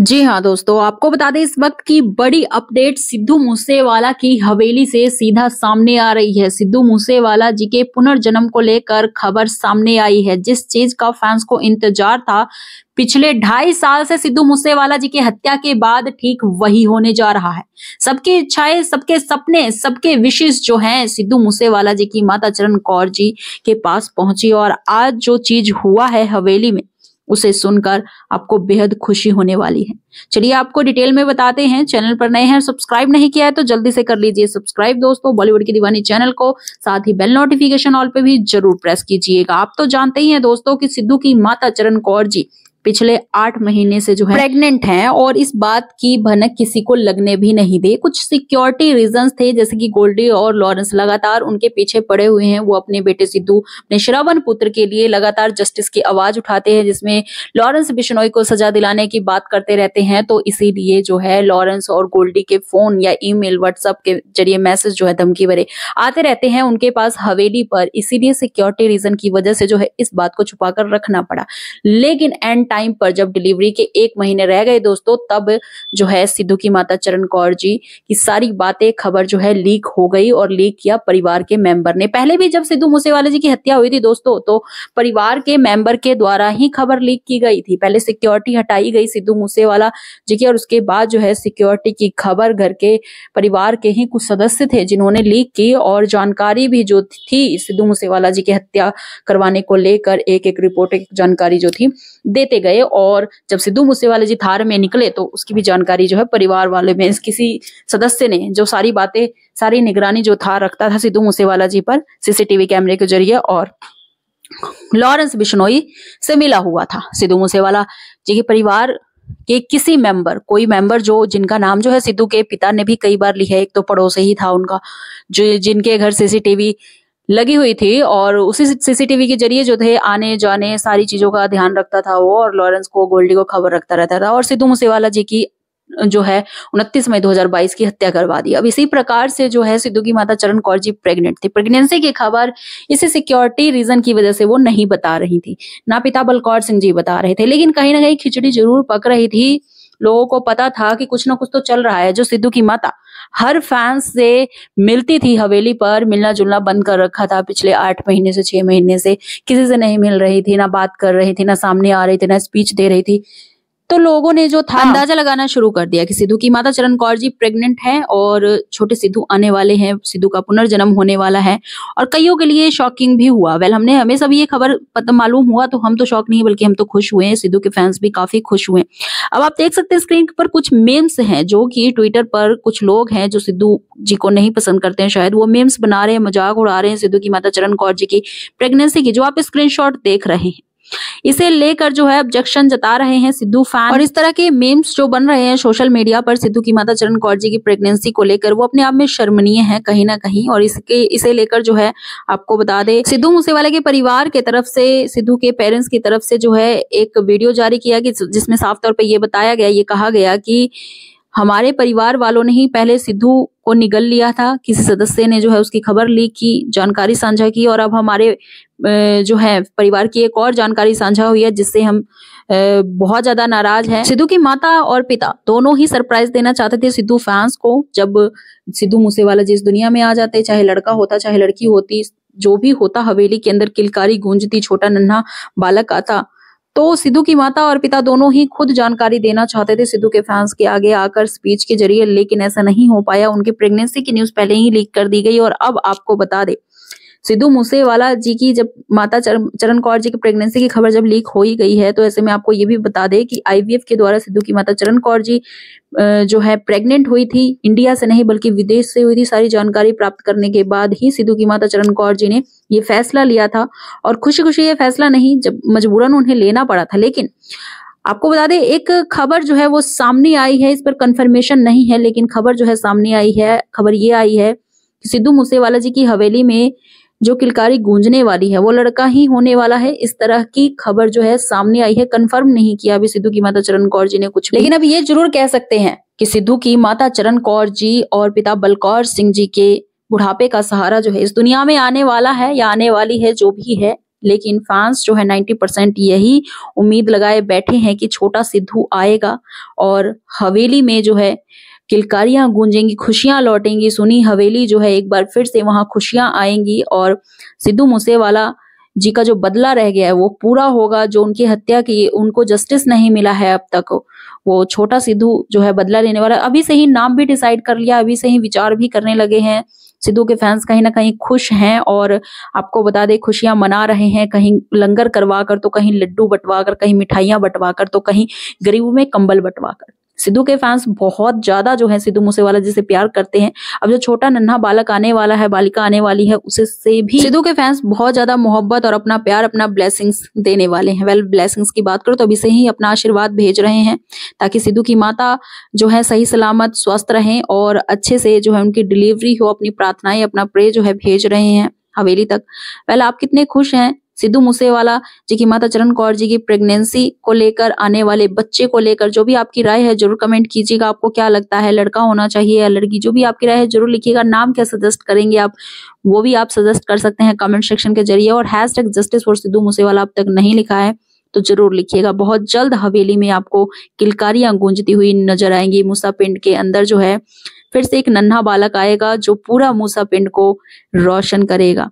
जी हाँ दोस्तों आपको बता दें इस वक्त की बड़ी अपडेट सिद्धू मूसेवाला की हवेली से सीधा सामने आ रही है सिद्धू मूसेवाला जी के पुनर्जन्म को लेकर खबर सामने आई है जिस चीज का फैंस को इंतजार था पिछले ढाई साल से सिद्धू मूसेवाला जी की हत्या के बाद ठीक वही होने जा रहा है सबकी इच्छाएं सबके सपने सबके विशेष जो हैं सिद्धू मूसेवाला जी की माता चरण कौर जी के पास पहुंची और आज जो चीज हुआ है हवेली में उसे सुनकर आपको बेहद खुशी होने वाली है चलिए आपको डिटेल में बताते हैं चैनल पर नए हैं सब्सक्राइब नहीं किया है तो जल्दी से कर लीजिए सब्सक्राइब दोस्तों बॉलीवुड की दीवानी चैनल को साथ ही बेल नोटिफिकेशन ऑल पे भी जरूर प्रेस कीजिएगा आप तो जानते ही हैं दोस्तों की सिद्धू की माता चरण कौर जी पिछले आठ महीने से जो है प्रेग्नेंट हैं और इस बात की भनक किसी को लगने भी नहीं दी कुछ सिक्योरिटी रीजन थे जैसे कि गोल्डी और लॉरेंस लगातार उनके पीछे पड़े हुए हैं वो अपने बेटे सिद्धू अपने श्रावण पुत्र के लिए लगातार जस्टिस की आवाज उठाते हैं जिसमें लॉरेंस बिश्नोई को सजा दिलाने की बात करते रहते हैं तो इसीलिए जो है लॉरेंस और गोल्डी के फोन या ईमेल व्हाट्सएप के जरिए मैसेज जो है धमकी भरे आते रहते हैं उनके पास हवेली पर इसीलिए सिक्योरिटी रीजन की वजह से जो है इस बात को छुपा रखना पड़ा लेकिन एंड टाइम पर जब डिलीवरी के एक महीने रह गए दोस्तों तब जो है सिद्धू की माता चरण कौर जी की सारी बातें खबर जो है लीक हो गई और लीक किया परिवार के मेंबर ने पहले भी जब सिद्धू मूसेवाला जी की हत्या हुई थी दोस्तों तो परिवार के मेंबर के द्वारा ही खबर लीक की गई थी पहले सिक्योरिटी हटाई गई सिद्धू मूसेवाला जी की और उसके बाद जो है सिक्योरिटी की खबर घर के परिवार के ही कुछ सदस्य थे जिन्होंने लीक की और जानकारी भी जो थी सिद्धू मूसेवाला जी की हत्या करवाने को लेकर एक एक रिपोर्ट एक जानकारी जो थी देते गए और जब सिद्धू मूसेवाले जी थार में निकले तो उसकी भी जानकारी जो है परिवार वाले में किसी सदस्य ने जो सारी बातें सारी निगरानी जो थार रखता था सिद्धू मूसेवाला जी पर सीसीटीवी कैमरे के जरिए और लॉरेंस बिश्नोई से मिला हुआ था सिद्धू मूसेवाला जी के परिवार के किसी मेंबर कोई मेंबर जो जिनका नाम जो है सिद्धू के पिता ने भी कई बार लिया एक तो पड़ोस ही था उनका जो जिनके घर सीसीटीवी लगी हुई थी और उसी सीसीटीवी के जरिए जो थे आने जाने सारी चीजों का ध्यान रखता था वो और लॉरेंस को गोल्डी को खबर रखता रहता था और सिद्धू मूसेवाला जी की जो है उनतीस मई 2022 की हत्या करवा दी अब इसी प्रकार से जो है सिद्धू की माता चरण कौर जी प्रेग्नेंट थी प्रेगनेंसी की खबर इसी सिक्योरिटी रीजन की वजह से वो नहीं बता रही थी ना पिता बलकौर सिंह जी बता रहे थे लेकिन कहीं ना कहीं खिचड़ी जरूर पक रही थी लोगों को पता था कि कुछ ना कुछ तो चल रहा है जो सिद्धू की माता हर फैंस से मिलती थी हवेली पर मिलना जुलना बंद कर रखा था पिछले आठ महीने से छह महीने से किसी से नहीं मिल रही थी ना बात कर रही थी ना सामने आ रही थी ना स्पीच दे रही थी तो लोगों ने जो था हाँ। अंदाजा लगाना शुरू कर दिया कि सिद्धू की माता चरण कौर जी प्रेग्नेंट हैं और छोटे सिद्धू आने वाले हैं सिद्धू का पुनर्जन्म होने वाला है और कईयों के लिए शॉकिंग भी हुआ वेल हमने हमें सब ये खबर पता मालूम हुआ तो हम तो शौक नहीं बल्कि हम तो खुश हुए सिद्धू के फैंस भी काफी खुश हुए अब आप देख सकते हैं स्क्रीन पर कुछ मेम्स हैं जो कि ट्विटर पर कुछ लोग हैं जो सिद्धू जी को नहीं पसंद करते हैं शायद वो मेम्स बना रहे हैं मजाक उड़ा रहे हैं सिद्धू की माता चरण कौर जी की प्रेगनेंसी की जो आप स्क्रीनशॉट देख रहे हैं इसे लेकर जो है ऑब्जेक्शन जता रहे हैं सिद्धू फैन और इस तरह के मेम्स जो बन रहे हैं सोशल मीडिया पर सिद्धू की माता चरण कौर जी की प्रेगनेंसी को लेकर वो अपने आप में शर्मनीय है कहीं ना कहीं और इसके इसे लेकर जो है आपको बता दे सिद्धू मूसेवाले के परिवार के तरफ से सिद्धू के पेरेंट्स की तरफ से जो है एक वीडियो जारी किया कि जिसमें साफ तौर पर यह बताया गया ये कहा गया कि हमारे परिवार वालों ने ही पहले सिद्धू को निगल लिया था किसी सदस्य ने जो है उसकी खबर ली की जानकारी साझा की और अब हमारे जो है परिवार की एक और जानकारी साझा हुई है जिससे हम बहुत ज्यादा नाराज हैं सिद्धू की माता और पिता दोनों ही सरप्राइज देना चाहते थे सिद्धू फैंस को जब सिद्धू मूसेवाला जिस दुनिया में आ जाते चाहे लड़का होता चाहे लड़की होती जो भी होता हवेली के अंदर किलकारी गूंजती छोटा नन्हा बालक आता तो सिद्धू की माता और पिता दोनों ही खुद जानकारी देना चाहते थे सिद्धू के फैंस के आगे आकर स्पीच के जरिए लेकिन ऐसा नहीं हो पाया उनकी प्रेगनेंसी की न्यूज पहले ही लीक कर दी गई और अब आपको बता दे सिद्धू मूसेवाला जी की जब माता चरण चरण कौर जी की प्रेगनेंसी की खबर जब लीक हो ही गई है तो ऐसे में आपको ये भी बता दें कि आईवीएफ के द्वारा सिद्धू की माता चरण कौर जी जो है प्रेग्नेंट हुई थी इंडिया से नहीं बल्कि विदेश से हुई थी सारी जानकारी प्राप्त करने के बाद ही सिद्धू की माता चरण कौर जी ने ये फैसला लिया था और खुशी खुशी ये फैसला नहीं जब मजबूरन उन्हें लेना पड़ा था लेकिन आपको बता दें एक खबर जो है वो सामने आई है इस पर कंफर्मेशन नहीं है लेकिन खबर जो है सामने आई है खबर ये आई है कि सिद्धू मूसेवाला जी की हवेली में जो किलकारी गूंजने वाली है वो लड़का ही होने वाला है इस तरह की खबर जो है सामने आई है कंफर्म नहीं किया अभी सिद्धू की माता चरण कौर जी ने कुछ लेकिन अब ये जरूर कह सकते हैं कि सिद्धू की माता चरण कौर जी और पिता बलकौर सिंह जी के बुढ़ापे का सहारा जो है इस दुनिया में आने वाला है या आने वाली है जो भी है लेकिन फैंस जो है 90 परसेंट यही उम्मीद लगाए बैठे हैं कि छोटा सिद्धू आएगा और हवेली में जो है किलकारियां गूंजेंगी खुशियां लौटेंगी सुनी हवेली जो है एक बार फिर से वहां खुशियां आएंगी और सिद्धू मूसेवाला जी का जो बदला रह गया है वो पूरा होगा जो उनकी हत्या की उनको जस्टिस नहीं मिला है अब तक वो छोटा सिद्धू जो है बदला लेने वाला अभी से ही नाम भी डिसाइड कर लिया अभी से ही विचार भी करने लगे हैं सिद्धू के फैंस कहीं ना कहीं खुश हैं और आपको बता दें खुशियां मना रहे हैं कहीं लंगर करवा कर तो कहीं लड्डू बंटवा कर कहीं मिठाइयां बंटवा कर तो कहीं गरीबों में कंबल बंटवा कर सिद्धू के फैंस बहुत ज्यादा जो है सिद्धू मूसेवाला जिसे प्यार करते हैं अब जो छोटा नन्हा बालक आने वाला है बालिका आने वाली है उसे से भी सिद्धू के फैंस बहुत ज्यादा मोहब्बत और अपना प्यार अपना ब्लेसिंग्स देने वाले हैं वेल ब्लेसिंग्स की बात करो तो अभी से ही अपना आशीर्वाद भेज रहे हैं ताकि सिद्धू की माता जो है सही सलामत स्वस्थ रहें और अच्छे से जो है उनकी डिलीवरी हो अपनी प्रार्थनाएं अपना प्रे जो है भेज रहे हैं हवेली तक वेल आप कितने खुश हैं सिद्धू मूसेवाला जी की माता चरण कौर जी की प्रेगनेंसी को लेकर आने वाले बच्चे को लेकर जो भी आपकी राय है जरूर कमेंट कीजिएगा आपको क्या लगता है लड़का होना चाहिए या लड़की जो भी आपकी राय है जरूर लिखिएगा नाम क्या सजेस्ट करेंगे आप वो भी आप सजेस्ट कर सकते हैं कमेंट सेक्शन के जरिए और hashtag justice for Sidhu Moosewala अब तक नहीं लिखा है तो जरूर लिखिएगा बहुत जल्द हवेली में आपको किलकारियां गूंजती हुई नजर आएंगी मूसा पिंड के अंदर जो है फिर से एक नन्हा बालक आएगा जो पूरा मूसा पिंड को रोशन करेगा